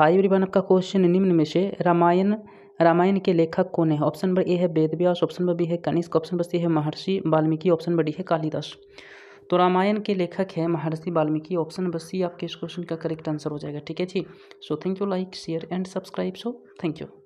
high everyone आपका question निम्न में से रामायण रामायण के लेखक कौन है ऑप्शन नंबर ए है Ved Vyas option number B है कनिष्क ऑप्शन नंबर सी है महर्षि वाल्मीकि ऑप्शन नंबर डी है कालिदास तो रामायण के लेखक है महर्षि वाल्मीकि ऑप्शन नंबर सी आपके इस क्वेश्चन का करेक्ट आंसर हो जाएगा ठीक है जी so thank you like share and subscribe so thank you